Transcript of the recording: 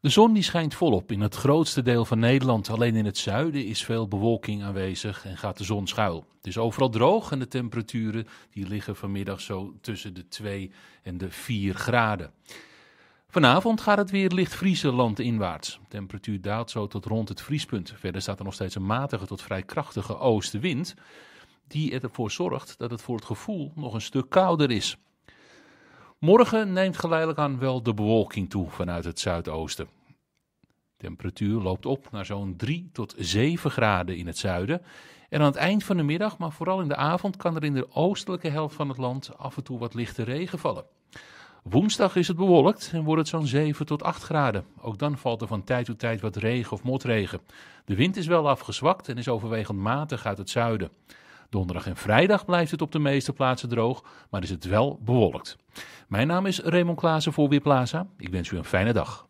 De zon die schijnt volop in het grootste deel van Nederland. Alleen in het zuiden is veel bewolking aanwezig en gaat de zon schuil. Het is overal droog en de temperaturen die liggen vanmiddag zo tussen de 2 en de 4 graden. Vanavond gaat het weer licht vriezen landinwaarts. De temperatuur daalt zo tot rond het vriespunt. Verder staat er nog steeds een matige tot vrij krachtige oostenwind, die ervoor zorgt dat het voor het gevoel nog een stuk kouder is. Morgen neemt geleidelijk aan wel de bewolking toe vanuit het zuidoosten. De temperatuur loopt op naar zo'n 3 tot 7 graden in het zuiden. En aan het eind van de middag, maar vooral in de avond, kan er in de oostelijke helft van het land af en toe wat lichte regen vallen. Woensdag is het bewolkt en wordt het zo'n 7 tot 8 graden. Ook dan valt er van tijd tot tijd wat regen of motregen. De wind is wel afgezwakt en is overwegend matig uit het zuiden. Donderdag en vrijdag blijft het op de meeste plaatsen droog, maar is het wel bewolkt. Mijn naam is Raymond Klaassen voor Weerplaza. Ik wens u een fijne dag.